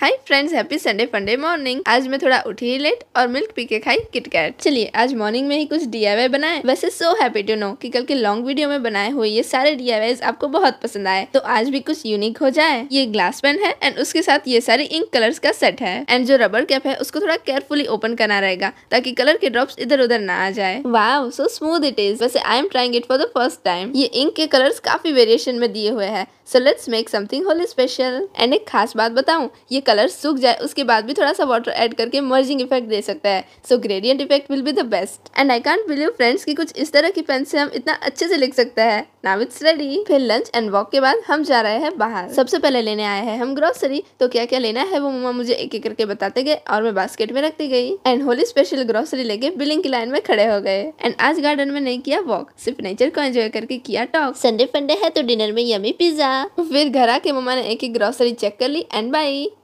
हाय friends happy Sunday funday morning आज मैं थोड़ा उठी ही लेट और मिल्क पी के खाई किटकैट चलिए आज मॉर्निंग में ही कुछ डी बनाए वैसे सो हैप्पी टू नो कि कल के लॉन्ग वीडियो में बनाए हुए ये सारे डी आपको बहुत पसंद आए तो आज भी कुछ यूनिक हो जाए ये ग्लास पेन है एंड उसके साथ ये सारे इंक कलर्स का सेट है एंड जो रबर कैप है उसको थोड़ा केयरफुली ओपन करना रहेगा ताकि कलर के ड्रॉप इधर उधर ना आ जाए वाह सो स्मूथ इट इज वैसे I am trying it for the first time ये इंक के कलर्स काफी वेरिएशन में दिए हुए हैं so let's make something Holi special and एक खास बात बताऊँ ये कलर सूख जाए उसके बाद भी थोड़ा सा वाटर ऐड करके मर्जिंग इफेक्ट दे सकता है so gradient effect will be the best and I can't believe friends की कुछ इस तरह की पेन से हम इतना अच्छे से लिख सकते हैं नाउ इट्स रेडी फिर लंच एंड वॉक के बाद हम जा रहे हैं बाहर सबसे पहले लेने आए हैं हम ग्रोसरी तो क्या क्या लेना है वो मम्मा मुझे एक एक करके बताते गए और मैं बास्केट में रखती गई एंड होली स्पेशल ग्रोसरी लेके बिलिंग की लाइन में खड़े हो गए एंड आज गार्डन में नहीं किया वॉक सिर्फ नेचर को एंजॉय करके किया टॉक संडे फंडे है तो डिनर में यमी पिज्जा फिर घर आके मम्मा ने एक एक ग्रोसरी चेक कर ली एंड बाई